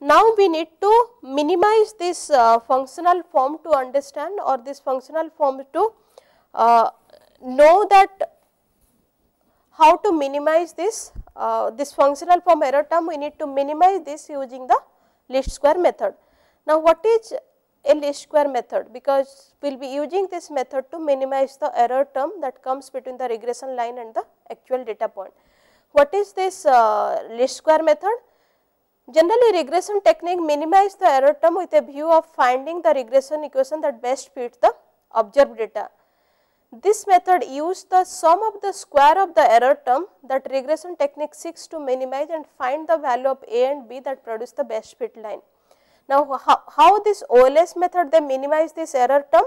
Now we need to minimize this uh, functional form to understand or this functional form to uh, know that how to minimize this, uh, this functional form error term we need to minimize this using the least square method. Now, what is a least square method? Because we will be using this method to minimize the error term that comes between the regression line and the actual data point. What is this uh, least square method? Generally regression technique minimize the error term with a view of finding the regression equation that best fits the observed data. This method used the sum of the square of the error term that regression technique seeks to minimize and find the value of A and B that produce the best fit line. Now, how, how this OLS method they minimize this error term?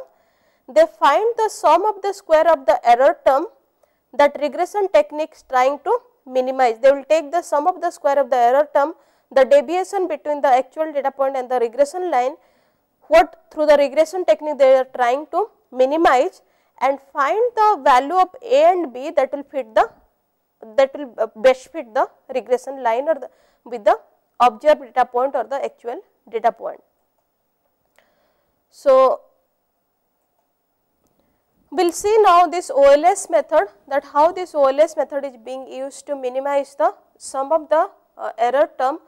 They find the sum of the square of the error term that regression technique is trying to minimize. They will take the sum of the square of the error term, the deviation between the actual data point and the regression line, what through the regression technique they are trying to minimize and find the value of A and B that will fit the that will uh, best fit the regression line or the with the observed data point or the actual data point. So, we will see now this OLS method that how this OLS method is being used to minimize the sum of the uh, error term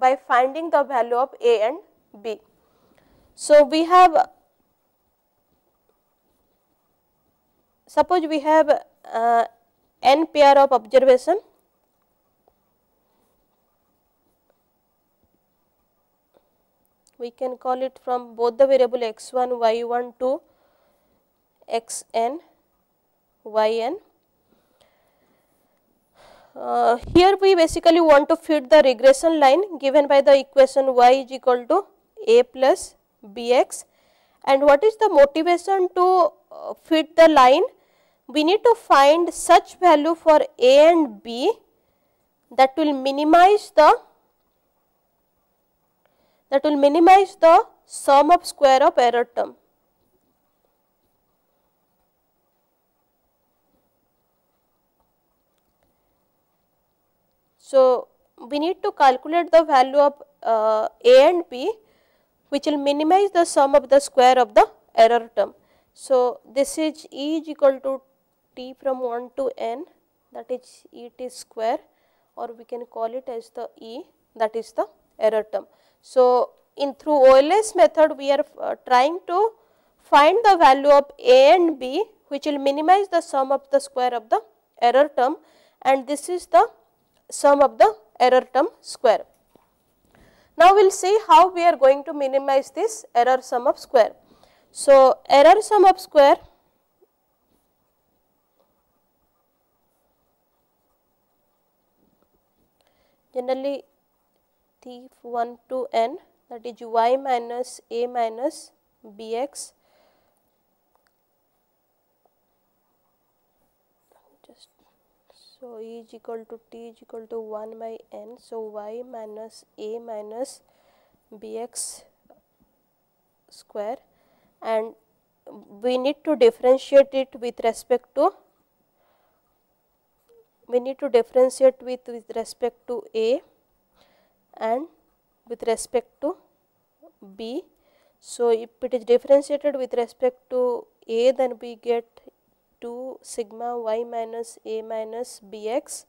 by finding the value of A and B. So, we have suppose we have uh, n pair of observation we can call it from both the variable x1 y1 to x n, y n. uh, here we basically want to fit the regression line given by the equation y is equal to a plus bx and what is the motivation to uh, fit the line we need to find such value for A and B that will minimize the that will minimize the sum of square of error term. So, we need to calculate the value of uh, A and B which will minimize the sum of the square of the error term. So, this is E is equal to t from 1 to n that is e t square or we can call it as the e that is the error term. So, in through OLS method we are uh, trying to find the value of a and b which will minimize the sum of the square of the error term and this is the sum of the error term square. Now, we will see how we are going to minimize this error sum of square. So, error sum of square generally t 1 to n that is y minus a minus bx so e is equal to t is equal to 1 by n so y minus a minus bx square and we need to differentiate it with respect to we need to differentiate with with respect to A and with respect to B. So, if it is differentiated with respect to A then we get 2 sigma y minus A minus Bx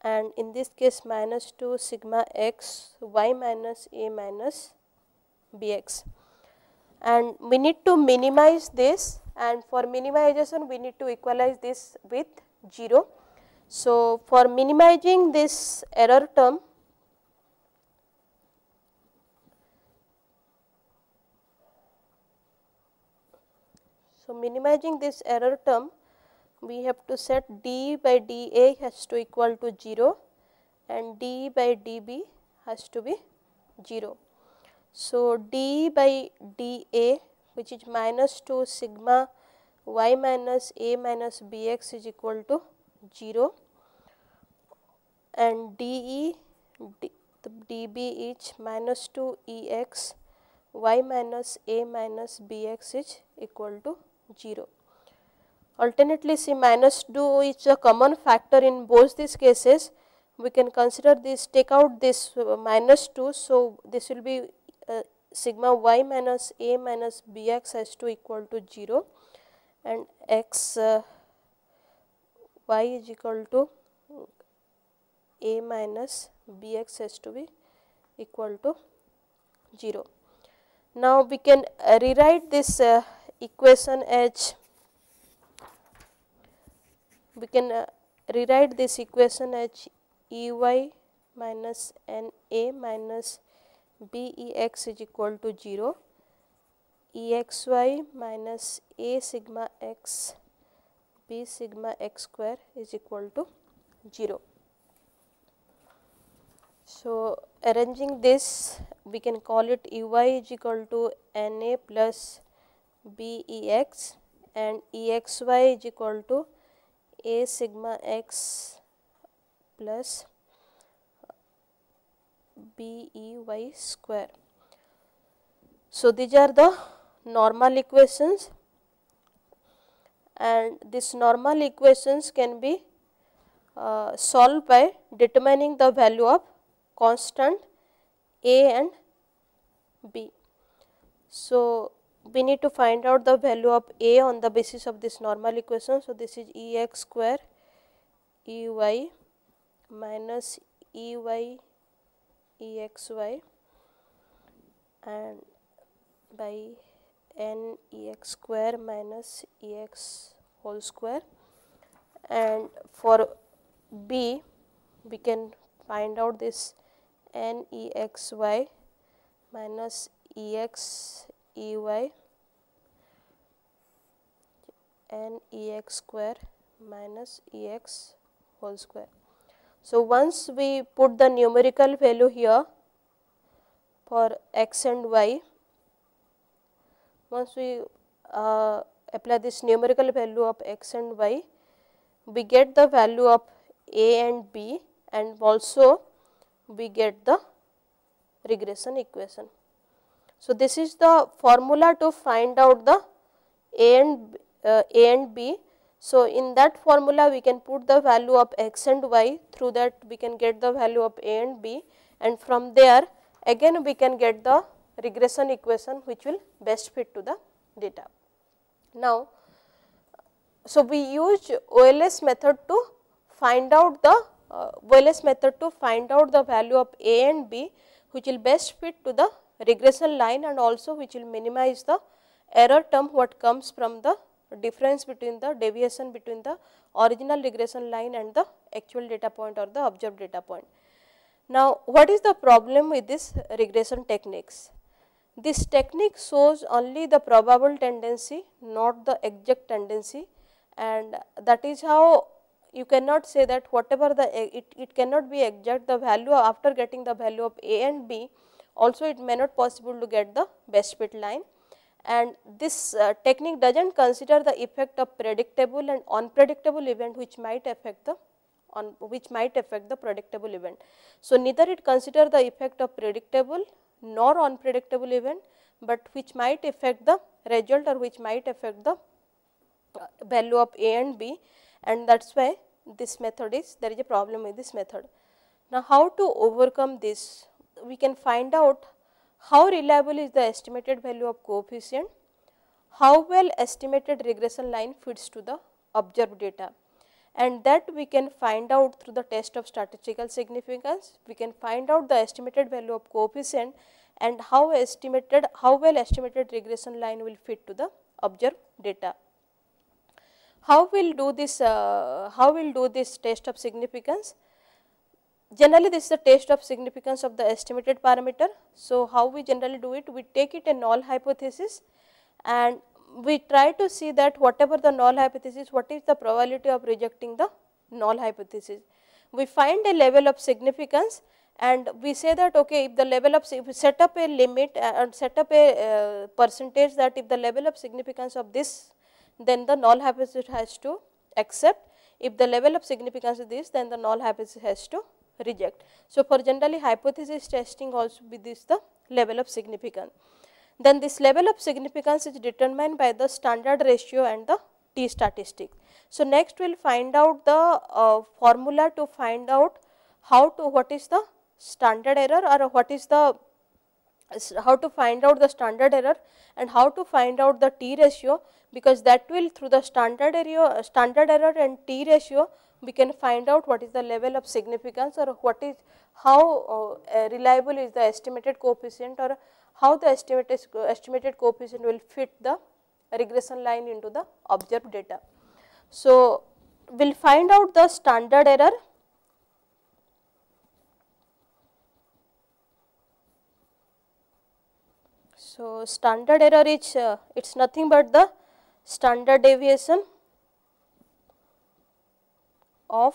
and in this case minus 2 sigma x y minus A minus Bx. And we need to minimize this and for minimization we need to equalize this with 0 so, for minimizing this error term, so minimizing this error term, we have to set d by dA has to equal to 0 and d by dB has to be 0. So, d by dA which is minus 2 sigma y minus a minus bx is equal to 0 and DE DB 2 EX y minus a minus bx is equal to 0. Alternately, see minus 2 is a common factor in both these cases. We can consider this take out this uh, minus 2. So, this will be uh, sigma y minus a minus bx has to equal to 0 and x uh, y is equal to a minus bx has to be equal to 0. Now, we can rewrite this uh, equation as we can uh, rewrite this equation as Ey minus Na minus Bex is equal to 0, Exy minus A sigma x p sigma x square is equal to 0. So, arranging this we can call it E y is equal to N a plus B E x and E x y is equal to A sigma x plus B E y square. So, these are the normal equations and these normal equations can be uh, solved by determining the value of constant A and B. So, we need to find out the value of A on the basis of this normal equation. So, this is E x square E y minus E y E x y and by N e x square minus ex whole square and for b we can find out this n e x y minus e x e y n e x square minus ex whole square. So, once we put the numerical value here for x and y once we uh, apply this numerical value of x and y, we get the value of a and b and also we get the regression equation. So, this is the formula to find out the a and, uh, a and b. So, in that formula we can put the value of x and y through that we can get the value of a and b and from there again we can get the regression equation which will best fit to the data. Now, so we use OLS method to find out the uh, OLS method to find out the value of A and B which will best fit to the regression line and also which will minimize the error term what comes from the difference between the deviation between the original regression line and the actual data point or the observed data point. Now, what is the problem with this regression techniques? This technique shows only the probable tendency not the exact tendency and that is how you cannot say that whatever the it, it cannot be exact the value after getting the value of A and B also it may not possible to get the best fit line and this uh, technique does not consider the effect of predictable and unpredictable event which might affect the on which might affect the predictable event. So, neither it consider the effect of predictable nor unpredictable event, but which might affect the result or which might affect the uh, value of A and B and that is why this method is there is a problem with this method. Now, how to overcome this? We can find out how reliable is the estimated value of coefficient, how well estimated regression line fits to the observed data and that we can find out through the test of statistical significance. We can find out the estimated value of coefficient and how estimated, how well estimated regression line will fit to the observed data. How we will do this, uh, how we will do this test of significance? Generally, this is the test of significance of the estimated parameter. So, how we generally do it? We take it a null hypothesis and we try to see that whatever the null hypothesis, what is the probability of rejecting the null hypothesis. We find a level of significance and we say that okay if the level of if we set up a limit uh, and set up a uh, percentage that if the level of significance of this then the null hypothesis has to accept if the level of significance is this then the null hypothesis has to reject. So, for generally hypothesis testing also with this the level of significance then this level of significance is determined by the standard ratio and the t statistic. So, next we will find out the uh, formula to find out how to what is the standard error or what is the how to find out the standard error and how to find out the t ratio because that will through the standard error, uh, standard error and t ratio we can find out what is the level of significance or what is how uh, uh, reliable is the estimated coefficient or how the estimated, estimated coefficient will fit the regression line into the observed data. So, we will find out the standard error So, standard error is uh, it is nothing but the standard deviation of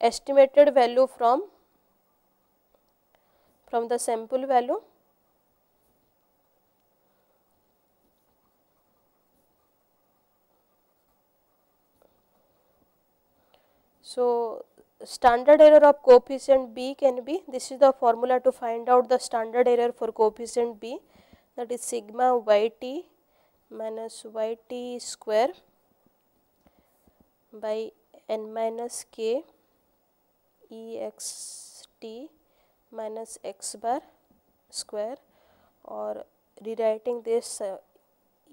estimated value from from the sample value So, standard error of coefficient b can be this is the formula to find out the standard error for coefficient b that is sigma y t minus y t square by n minus k e x t minus x bar square or rewriting this uh,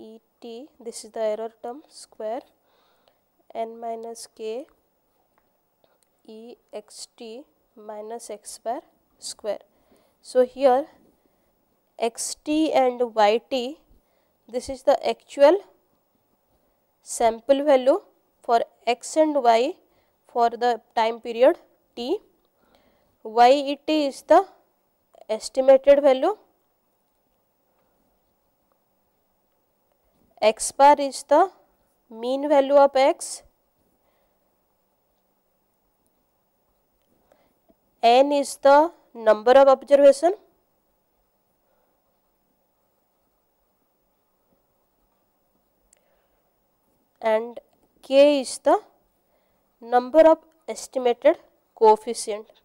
e t this is the error term square n minus k e x t minus x bar square. So, here x t and y t this is the actual sample value for x and y for the time period t y et is the estimated value x bar is the mean value of x n is the number of observation and k is the number of estimated coefficient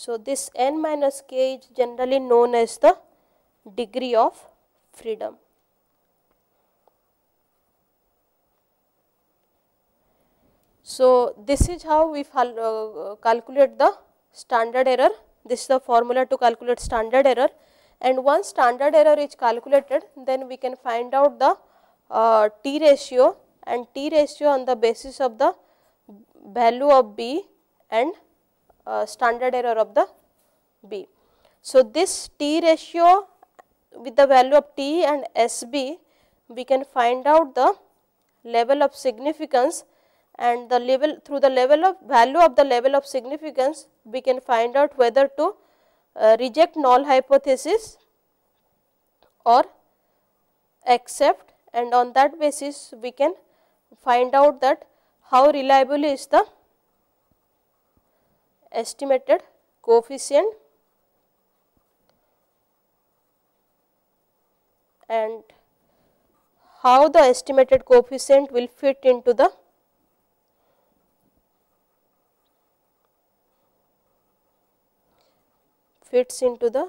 So, this n minus k is generally known as the degree of freedom. So, this is how we uh, calculate the standard error. This is the formula to calculate standard error and once standard error is calculated then we can find out the uh, t ratio and t ratio on the basis of the value of b and uh, standard error of the B. So, this T ratio with the value of T and SB we can find out the level of significance and the level through the level of value of the level of significance we can find out whether to uh, reject null hypothesis or accept and on that basis we can find out that how reliable is the estimated coefficient and how the estimated coefficient will fit into the fits into the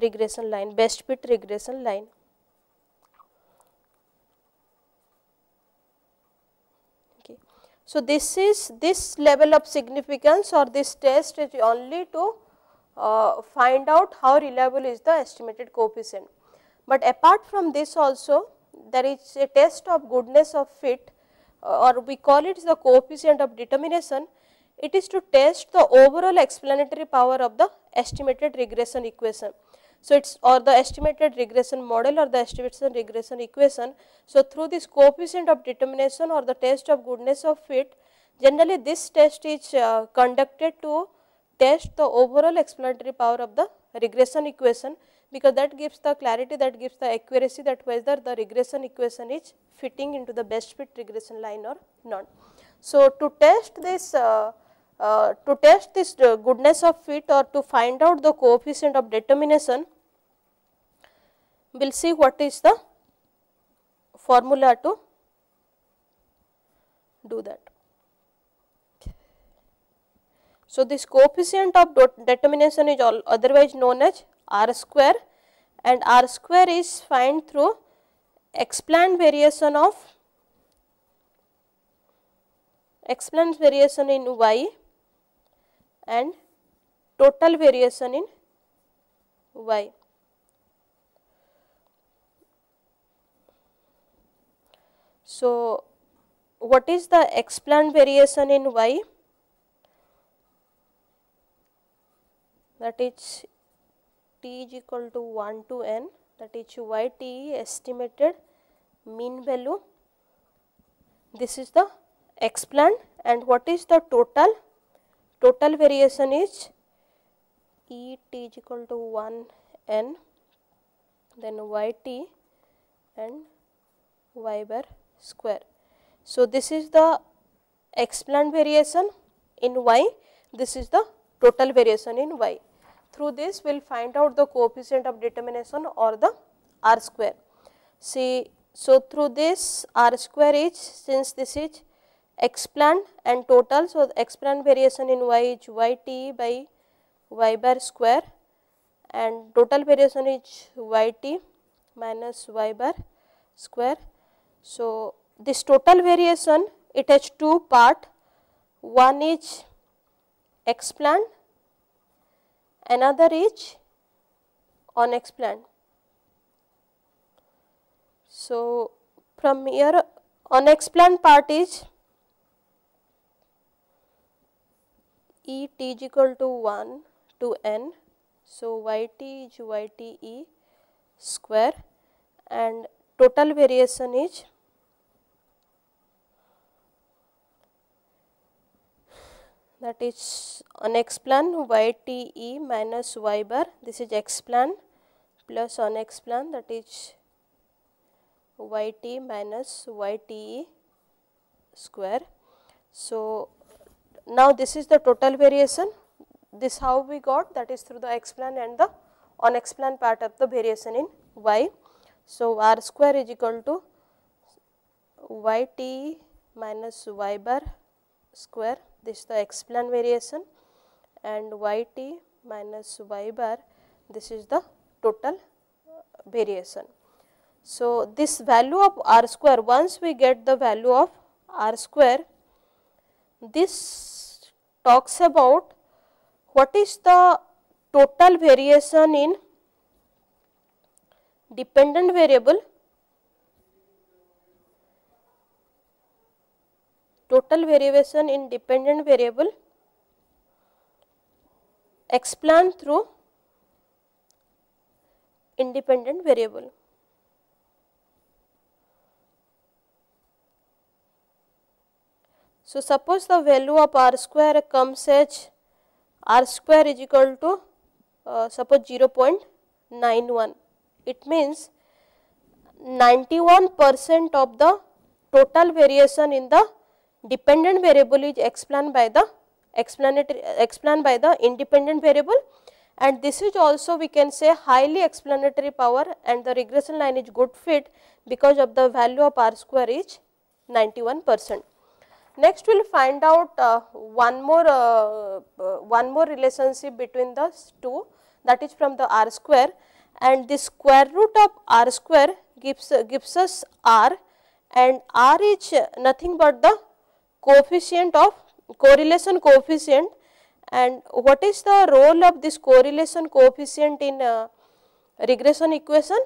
regression line best fit regression line So, this is this level of significance or this test is only to uh, find out how reliable is the estimated coefficient. But apart from this also there is a test of goodness of fit uh, or we call it the coefficient of determination. It is to test the overall explanatory power of the estimated regression equation. So, it is or the estimated regression model or the estimation regression equation. So, through this coefficient of determination or the test of goodness of fit, generally this test is uh, conducted to test the overall explanatory power of the regression equation because that gives the clarity that gives the accuracy that whether the regression equation is fitting into the best fit regression line or not. So, to test this uh, uh, to test this uh, goodness of fit or to find out the coefficient of determination we will see what is the formula to do that. So, this coefficient of determination is all otherwise known as r square and r square is find through explained variation of explained variation in y and total variation in y. So, what is the explained variation in y? That is t is equal to 1 to n that is y t estimated mean value. This is the explained and what is the total? Total variation is e t is equal to 1 n then y t and y bar square. So, this is the explained variation in y, this is the total variation in y. Through this we will find out the coefficient of determination or the r square. See, so through this r square is since this is explained and total. So, the explained variation in y is y t by y bar square and total variation is y t minus y bar square so, this total variation it has two part one is explained another is unexplained. So, from here unexplained part is E t is equal to 1 to n. So, y t is y t e square and total variation is that is on x plan y t e minus y bar this is x plan plus on x plan that is y t minus y t e square. So, now this is the total variation this how we got that is through the x plan and the on x plan part of the variation in y. So, r square is equal to y t minus y bar square this is the x plane variation and y t minus y bar this is the total uh, variation. So, this value of r square once we get the value of r square this talks about what is the total variation in dependent variable total variation in dependent variable explained through independent variable. So, suppose the value of r square comes as r square is equal to uh, suppose 0.91. It means 91 percent of the total variation in the dependent variable is explained by the explanatory explained by the independent variable and this is also we can say highly explanatory power and the regression line is good fit because of the value of r square is 91 percent. Next we will find out uh, one more uh, uh, one more relationship between the two that is from the r square and the square root of r square gives uh, gives us r and r is nothing but the coefficient of correlation coefficient and what is the role of this correlation coefficient in uh, regression equation?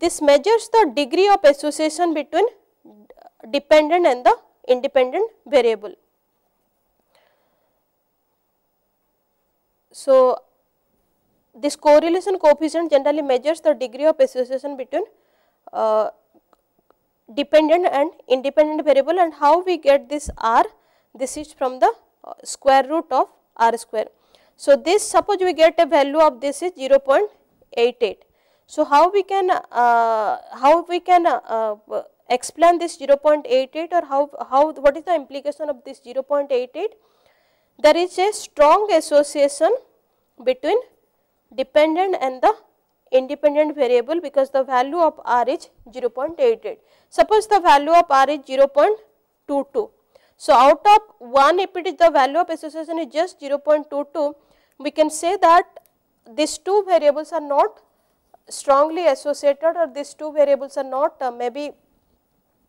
This measures the degree of association between dependent and the independent variable. So, this correlation coefficient generally measures the degree of association between uh, dependent and independent variable and how we get this r this is from the uh, square root of r square. So, this suppose we get a value of this is 0 0.88. So, how we can uh, how we can uh, uh, explain this 0 0.88 or how how what is the implication of this 0 0.88? There is a strong association between dependent and the independent variable because the value of r is 0.88. Suppose the value of r is 0.22. So, out of 1 if it is the value of association is just 0.22, we can say that these two variables are not strongly associated or these two variables are not uh, maybe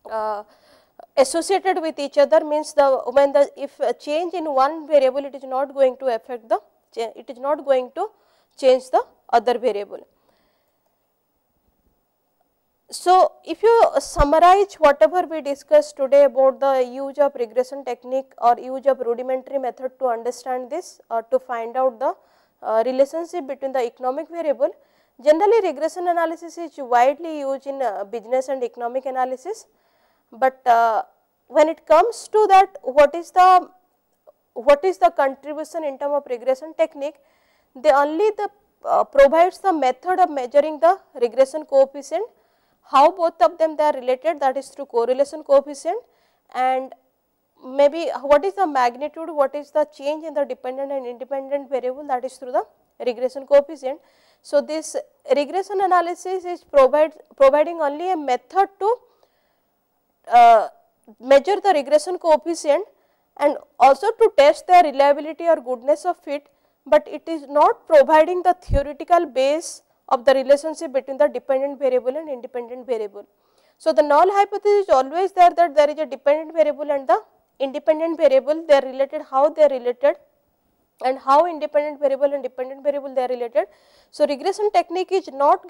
uh, associated with each other means the when the if a change in one variable it is not going to affect the it is not going to change the other variable. So, if you summarize whatever we discussed today about the use of regression technique or use of rudimentary method to understand this or to find out the uh, relationship between the economic variable, generally regression analysis is widely used in uh, business and economic analysis. But uh, when it comes to that what is the what is the contribution in term of regression technique, they only the uh, provides the method of measuring the regression coefficient how both of them they are related that is through correlation coefficient and maybe what is the magnitude, what is the change in the dependent and independent variable that is through the regression coefficient. So, this regression analysis is provide, providing only a method to uh, measure the regression coefficient and also to test the reliability or goodness of it, but it is not providing the theoretical base of the relationship between the dependent variable and independent variable. So, the null hypothesis is always there that there is a dependent variable and the independent variable they are related how they are related and how independent variable and dependent variable they are related. So, regression technique is not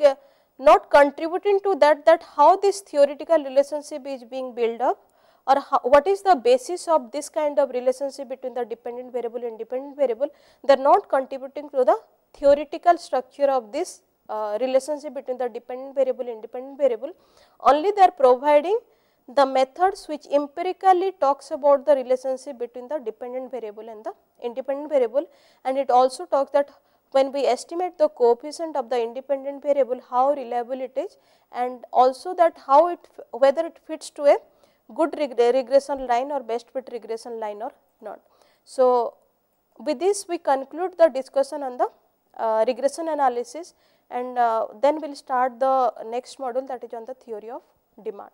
not contributing to that that how this theoretical relationship is being built up or how, what is the basis of this kind of relationship between the dependent variable and independent variable they are not contributing to the theoretical structure of this uh, relationship between the dependent variable independent variable only they are providing the methods which empirically talks about the relationship between the dependent variable and the independent variable and it also talks that when we estimate the coefficient of the independent variable how reliable it is and also that how it whether it fits to a good reg regression line or best fit regression line or not. So, with this we conclude the discussion on the uh, regression analysis and uh, then we will start the next module that is on the theory of demand.